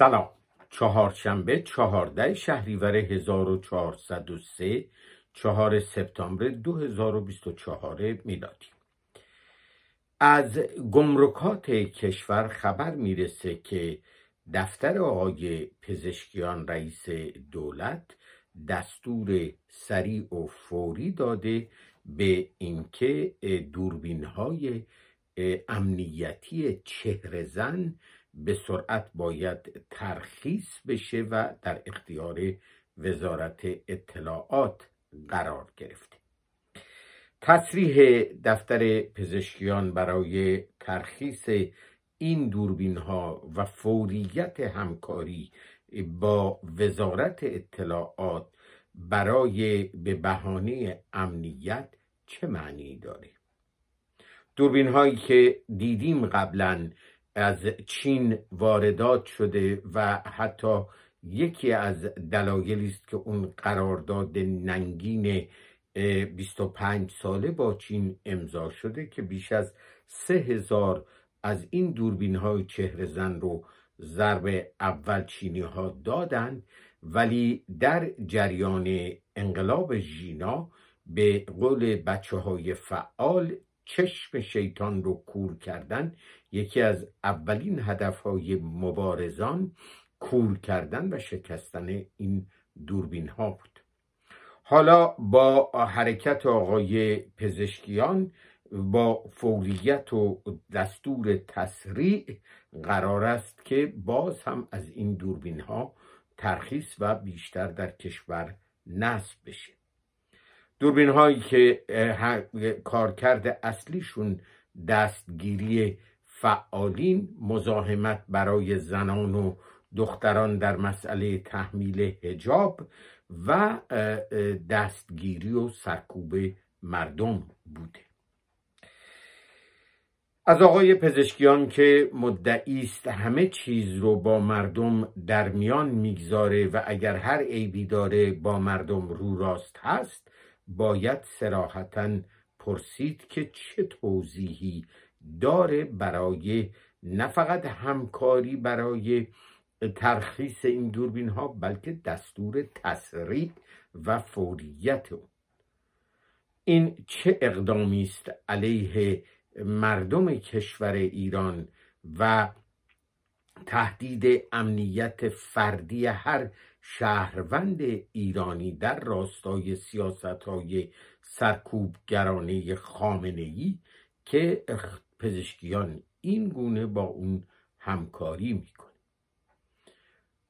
سلام چهارشنبه چهارده شهریور 1403 چهار سپتامبر 2024 میلادی از گمرکات کشور خبر میرسه که دفتر آقای پزشکیان رئیس دولت دستور سریع و فوری داده به اینکه دوربین های امنیتی زن به سرعت باید ترخیص بشه و در اختیار وزارت اطلاعات قرار گرفته تصریح دفتر پزشکیان برای ترخیص این دوربین ها و فوریت همکاری با وزارت اطلاعات برای به بهانه امنیت چه معنی داره دوربین هایی که دیدیم قبلا از چین واردات شده و حتی یکی از دلایلی است که اون قرارداد ننگین 25 ساله با چین امضا شده که بیش از سه از این دوربین های چهره زن رو ضرب اول چینی ها دادن ولی در جریان انقلاب ژینا به قول بچه های فعال چشم شیطان رو کور کردن یکی از اولین هدفهای مبارزان کور کردن و شکستن این دوربین ها بود حالا با حرکت آقای پزشکیان با فوریت و دستور تسریع قرار است که باز هم از این دوربین ها ترخیص و بیشتر در کشور نصب بشه دوربین هایی که کارکرد اصلیشون دستگیری فعالین مزاحمت برای زنان و دختران در مسئله تحمیل هجاب و دستگیری و سرکوب مردم بوده از آقای پزشکیان که مدعی است همه چیز رو با مردم در میان میگذاره و اگر هر عیبی داره با مردم رو راست هست باید سراحتا پرسید که چه توضیحی داره برای نه فقط همکاری برای ترخیص این دوربین ها بلکه دستور تسریع و فوریت این چه اقدامی است علیه مردم کشور ایران و تهدید امنیت فردی هر شهروند ایرانی در راستای سیاست های سرکوبگرانه خامنه ای که پزشکیان این گونه با اون همکاری میکنه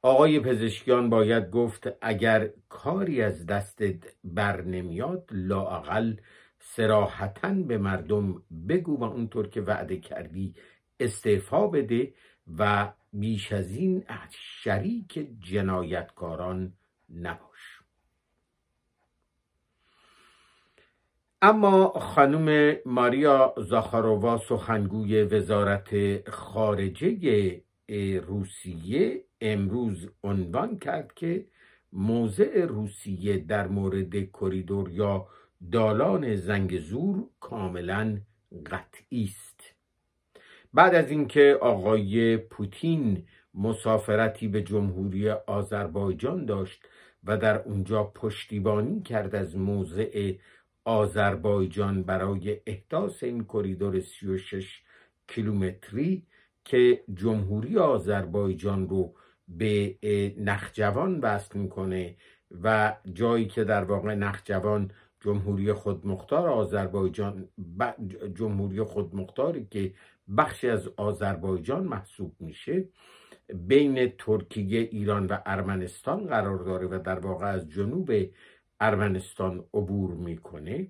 آقای پزشکیان باید گفت اگر کاری از دستت بر نمیاد لااقل سراحتا به مردم بگو و اونطور که وعده کردی استعفا بده و بیش از این از شریک جنایتکاران نباش اما خانم ماریا زاخاروا سخنگوی وزارت خارجه روسیه امروز عنوان کرد که موضع روسیه در مورد کریدور یا دالان زنگ زور کاملا قطعی است بعد از اینکه آقای پوتین مسافرتی به جمهوری آذربایجان داشت و در اونجا پشتیبانی کرد از موضع آذربایجان برای احداث این کریدور 36 کیلومتری که جمهوری آذربایجان رو به نخجوان وصل میکنه و جایی که در واقع نخجوان جمهوری خودمختار آذربایجان جمهوری خودمختاری که بخشی از آذربایجان محسوب میشه بین ترکیه ایران و ارمنستان قرار داره و در واقع از جنوب ارمنستان عبور میکنه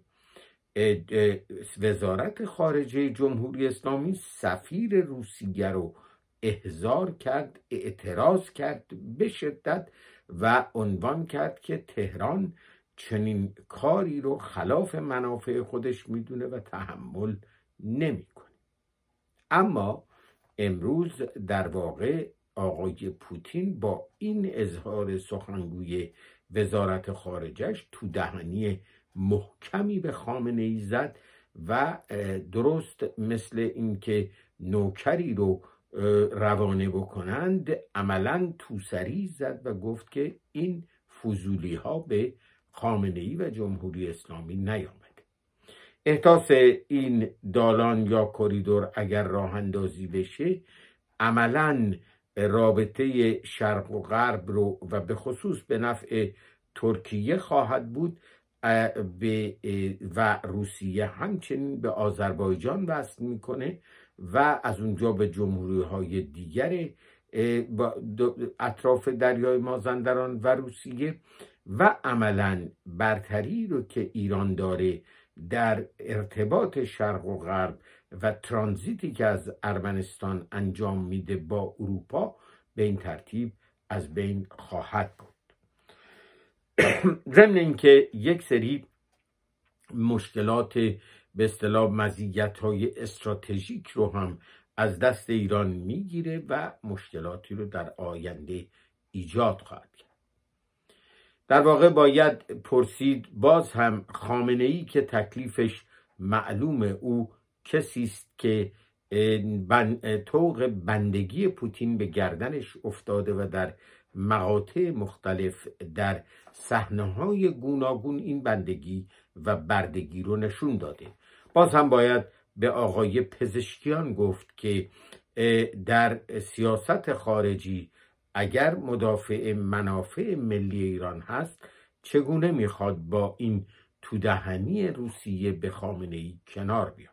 وزارت خارجه جمهوری اسلامی سفیر روسیه رو احضار کرد اعتراض کرد به شدت و عنوان کرد که تهران چنین کاری رو خلاف منافع خودش میدونه و تحمل نمیکنه اما امروز در واقع آقای پوتین با این اظهار سخنگوی وزارت خارجش تو دهنی محکمی به خامنه ای زد و درست مثل اینکه نوکری رو روانه بکنند عملا توسری زد و گفت که این فضولی ها به خامنه ای و جمهوری اسلامی نیامده احداث این دالان یا کریدور اگر راه بشه عملا رابطه شرق و غرب رو و به خصوص به نفع ترکیه خواهد بود و روسیه همچنین به آذربایجان وصل میکنه و از اونجا به جمهوری های دیگر اطراف دریای مازندران و روسیه و عملا برتری رو که ایران داره در ارتباط شرق و غرب و ترانزیتی که از ارمنستان انجام میده با اروپا به این ترتیب از بین خواهد بود ضمن اینکه یک سری مشکلات به اصطلاح مزیت های استراتژیک رو هم از دست ایران میگیره و مشکلاتی رو در آینده ایجاد خواهد کرد در واقع باید پرسید باز هم خامنه ای که تکلیفش معلومه او کسی است که بند، بندگی پوتین به گردنش افتاده و در مقاطع مختلف در صحنه های گوناگون این بندگی و بردگی رو نشون داده باز هم باید به آقای پزشکیان گفت که در سیاست خارجی اگر مدافع منافع ملی ایران هست چگونه میخواد با این تودهنی روسیه به خامنه ای کنار بیاد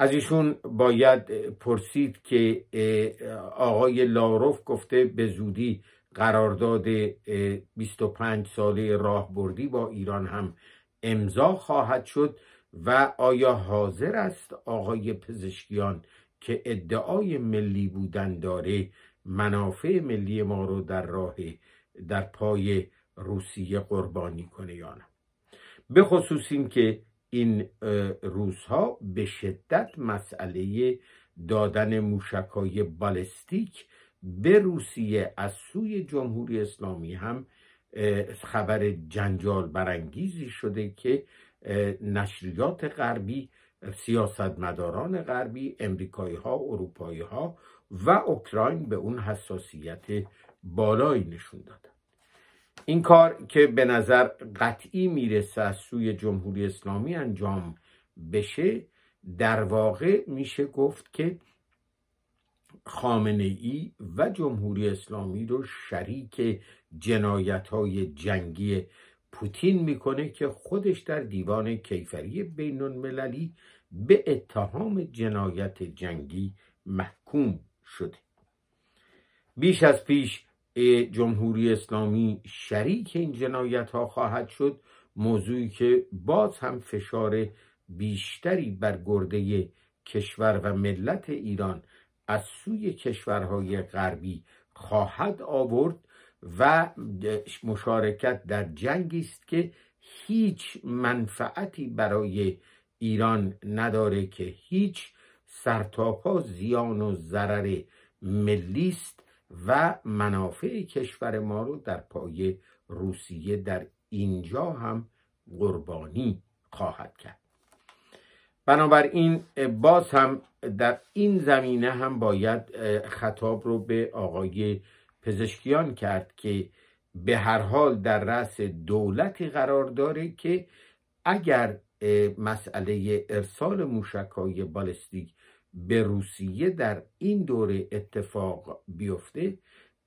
از ایشون باید پرسید که آقای لاروف گفته به زودی قرارداد 25 ساله راهبردی با ایران هم امضا خواهد شد و آیا حاضر است آقای پزشکیان که ادعای ملی بودن داره منافع ملی ما رو در راه در پای روسیه قربانی کنه یا نه به خصوص این که این روزها به شدت مسئله دادن موشکای بالستیک به روسیه از سوی جمهوری اسلامی هم خبر جنجال برانگیزی شده که نشریات غربی سیاستمداران غربی امریکایی ها اروپایی و اوکراین به اون حساسیت بالایی نشون دادن این کار که به نظر قطعی میرسه از سوی جمهوری اسلامی انجام بشه در واقع میشه گفت که خامنه ای و جمهوری اسلامی رو شریک جنایت های جنگی پوتین میکنه که خودش در دیوان کیفری بین المللی به اتهام جنایت جنگی محکوم شده بیش از پیش جمهوری اسلامی شریک این جنایت ها خواهد شد موضوعی که باز هم فشار بیشتری بر گرده کشور و ملت ایران از سوی کشورهای غربی خواهد آورد و مشارکت در جنگی است که هیچ منفعتی برای ایران نداره که هیچ سرتاپا زیان و ضرر ملی است و منافع کشور ما رو در پای روسیه در اینجا هم قربانی خواهد کرد بنابراین باز هم در این زمینه هم باید خطاب رو به آقای پزشکیان کرد که به هر حال در رأس دولتی قرار داره که اگر مسئله ارسال موشک بالستیک به روسیه در این دوره اتفاق بیفته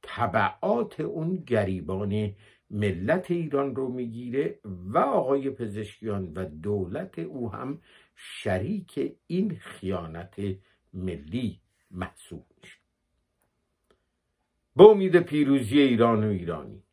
طبعات اون گریبان ملت ایران رو میگیره و آقای پزشکیان و دولت او هم شریک این خیانت ملی محسوب میشه به امید پیروزی ایران و ایرانی